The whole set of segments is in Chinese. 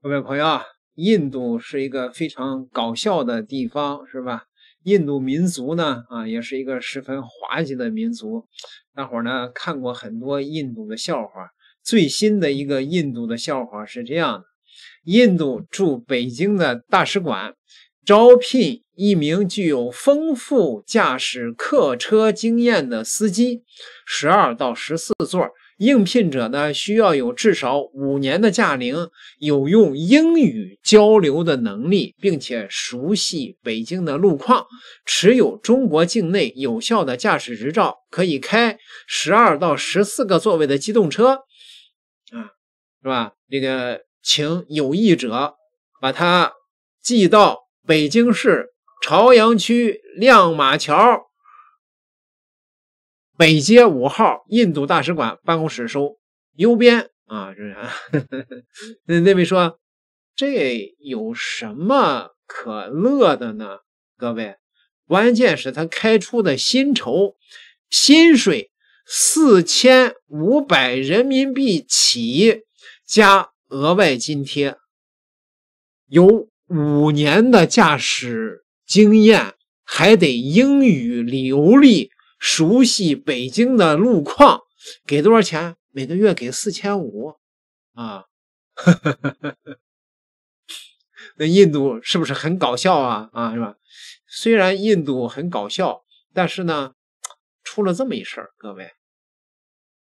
各位朋友，印度是一个非常搞笑的地方，是吧？印度民族呢，啊，也是一个十分滑稽的民族。大伙儿呢看过很多印度的笑话。最新的一个印度的笑话是这样的：印度驻北京的大使馆招聘一名具有丰富驾驶客车经验的司机，十二到十四座。应聘者呢，需要有至少五年的驾龄，有用英语交流的能力，并且熟悉北京的路况，持有中国境内有效的驾驶执照，可以开十二到十四个座位的机动车，啊，是吧？这个，请有意者把它寄到北京市朝阳区亮马桥。北街五号印度大使馆办公室收邮编啊，这是那那位说，这有什么可乐的呢？各位，关键是他开出的薪酬，薪水四千五百人民币起，加额外津贴，有五年的驾驶经验，还得英语流利。熟悉北京的路况，给多少钱？每个月给四千五，啊，那印度是不是很搞笑啊？啊，是吧？虽然印度很搞笑，但是呢，出了这么一事儿，各位，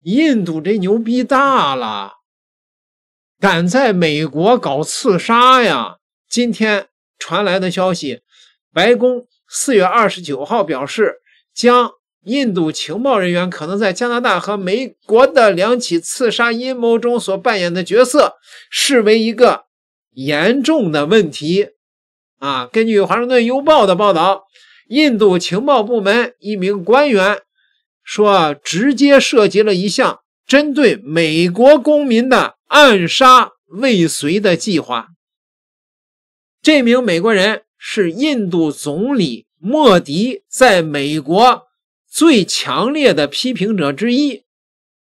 印度这牛逼大了，敢在美国搞刺杀呀？今天传来的消息，白宫四月二十九号表示将。印度情报人员可能在加拿大和美国的两起刺杀阴谋中所扮演的角色，视为一个严重的问题。啊，根据《华盛顿邮报》的报道，印度情报部门一名官员说，直接涉及了一项针对美国公民的暗杀未遂的计划。这名美国人是印度总理莫迪在美国。最强烈的批评者之一。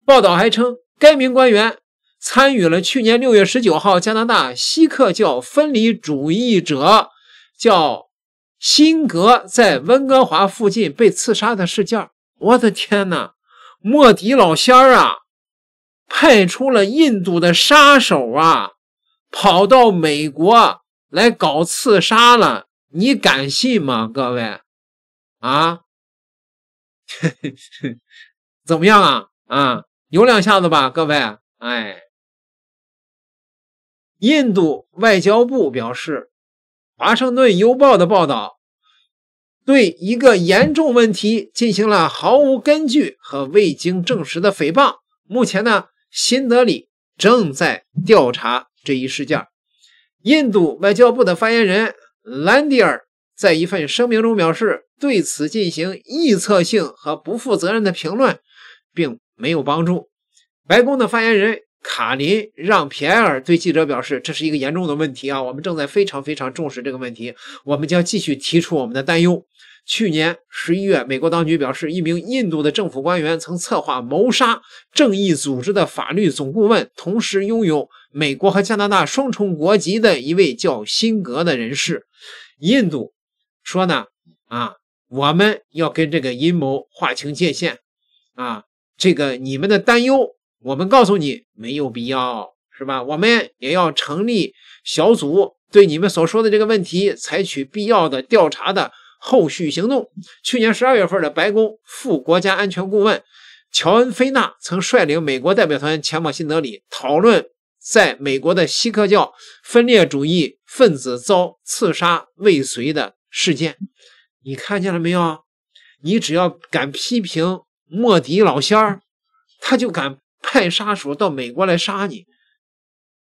报道还称，该名官员参与了去年六月十九号加拿大锡克教分离主义者叫辛格在温哥华附近被刺杀的事件我的天哪，莫迪老仙儿啊，派出了印度的杀手啊，跑到美国来搞刺杀了，你敢信吗，各位？啊？怎么样啊啊，有两下子吧，各位？哎，印度外交部表示，华盛顿邮报的报道对一个严重问题进行了毫无根据和未经证实的诽谤。目前呢，新德里正在调查这一事件。印度外交部的发言人兰迪尔。在一份声明中表示，对此进行臆测性和不负责任的评论，并没有帮助。白宫的发言人卡林让皮埃尔对记者表示：“这是一个严重的问题啊，我们正在非常非常重视这个问题，我们将继续提出我们的担忧。”去年十一月，美国当局表示，一名印度的政府官员曾策划谋杀正义组织的法律总顾问，同时拥有美国和加拿大双重国籍的一位叫辛格的人士，印度。说呢，啊，我们要跟这个阴谋划清界限，啊，这个你们的担忧，我们告诉你没有必要，是吧？我们也要成立小组，对你们所说的这个问题采取必要的调查的后续行动。去年十二月份的白宫副国家安全顾问乔恩·菲纳曾率领美国代表团前往新德里，讨论在美国的锡克教分裂主义分子遭刺杀未遂的。事件，你看见了没有？你只要敢批评莫迪老仙儿，他就敢派杀手到美国来杀你。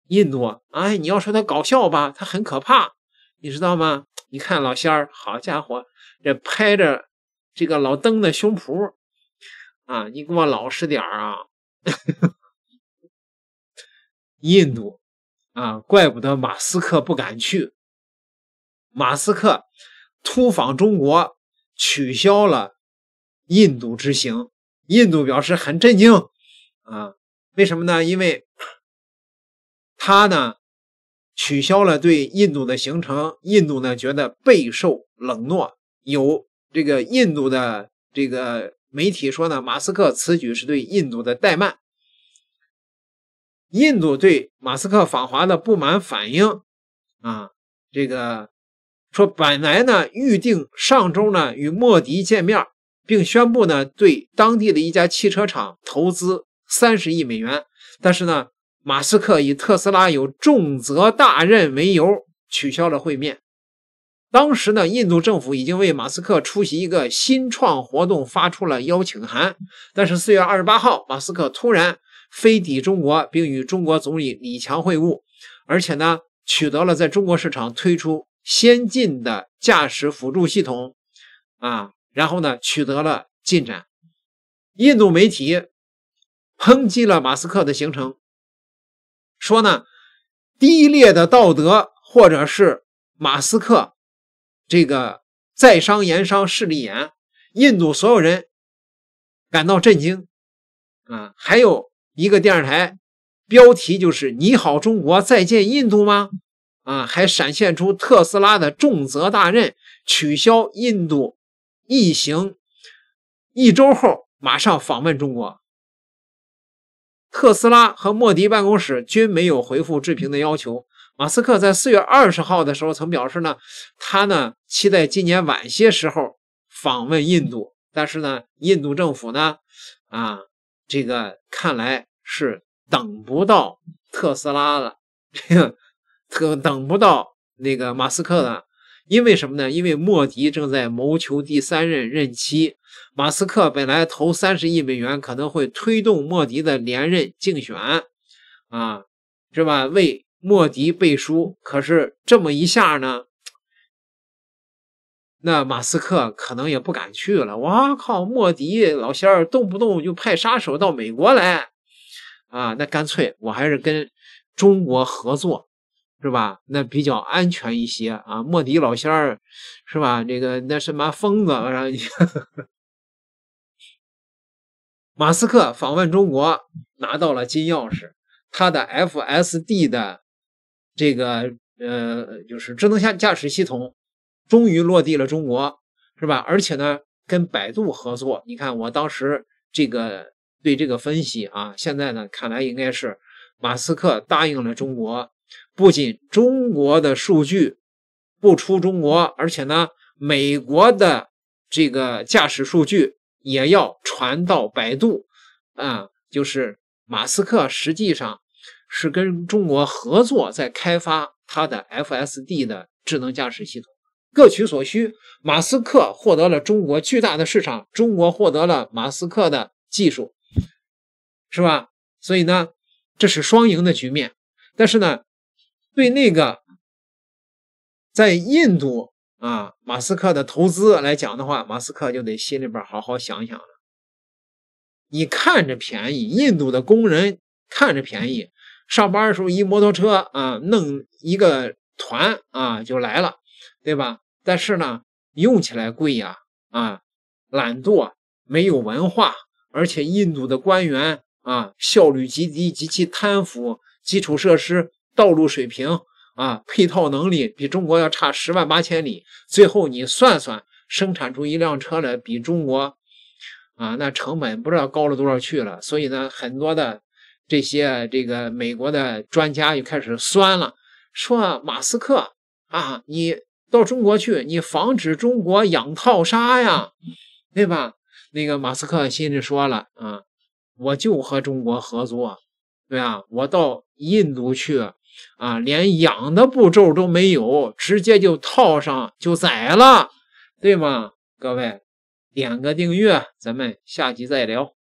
印度啊，你要说他搞笑吧，他很可怕，你知道吗？你看老仙儿，好家伙，这拍着这个老登的胸脯啊，你给我老实点儿啊！印度啊，怪不得马斯克不敢去。马斯克突访中国，取消了印度之行。印度表示很震惊啊，为什么呢？因为，他呢取消了对印度的行程。印度呢觉得备受冷落。有这个印度的这个媒体说呢，马斯克此举是对印度的怠慢。印度对马斯克访华的不满反应啊，这个。说本来呢预定上周呢与莫迪见面，并宣布呢对当地的一家汽车厂投资三十亿美元，但是呢马斯克以特斯拉有重责大任为由取消了会面。当时呢印度政府已经为马斯克出席一个新创活动发出了邀请函，但是四月二十八号马斯克突然飞抵中国，并与中国总理李强会晤，而且呢取得了在中国市场推出。先进的驾驶辅助系统啊，然后呢取得了进展。印度媒体抨击了马斯克的行程，说呢低劣的道德，或者是马斯克这个在商言商势利眼，印度所有人感到震惊啊。还有一个电视台标题就是“你好，中国，再见，印度吗？”啊！还闪现出特斯拉的重责大任，取消印度一行一周后马上访问中国。特斯拉和莫迪办公室均没有回复置评的要求。马斯克在四月二十号的时候曾表示呢，他呢期待今年晚些时候访问印度，但是呢，印度政府呢，啊，这个看来是等不到特斯拉了。这个。等等不到那个马斯克了，因为什么呢？因为莫迪正在谋求第三任任期，马斯克本来投三十亿美元可能会推动莫迪的连任竞选，啊，是吧？为莫迪背书。可是这么一下呢，那马斯克可能也不敢去了。我靠，莫迪老仙儿动不动就派杀手到美国来，啊，那干脆我还是跟中国合作。是吧？那比较安全一些啊。莫迪老仙儿，是吧？这个那什么疯子，马斯克访问中国拿到了金钥匙，他的 FSD 的这个呃，就是智能驾驾驶系统，终于落地了中国，是吧？而且呢，跟百度合作。你看我当时这个对这个分析啊，现在呢看来应该是马斯克答应了中国。不仅中国的数据不出中国，而且呢，美国的这个驾驶数据也要传到百度，啊，就是马斯克实际上是跟中国合作在开发他的 FSD 的智能驾驶系统，各取所需，马斯克获得了中国巨大的市场，中国获得了马斯克的技术，是吧？所以呢，这是双赢的局面，但是呢。对那个在印度啊，马斯克的投资来讲的话，马斯克就得心里边好好想想了。你看着便宜，印度的工人看着便宜，上班的时候一摩托车啊，弄一个团啊就来了，对吧？但是呢，用起来贵呀，啊，懒惰，没有文化，而且印度的官员啊，效率极低，极其贪腐，基础设施。道路水平啊，配套能力比中国要差十万八千里。最后你算算，生产出一辆车来比中国啊，那成本不知道高了多少去了。所以呢，很多的这些这个美国的专家就开始酸了，说马斯克啊，你到中国去，你防止中国养套杀呀，对吧？那个马斯克心里说了啊，我就和中国合作，对吧？我到印度去。啊，连养的步骤都没有，直接就套上就宰了，对吗？各位，点个订阅，咱们下集再聊。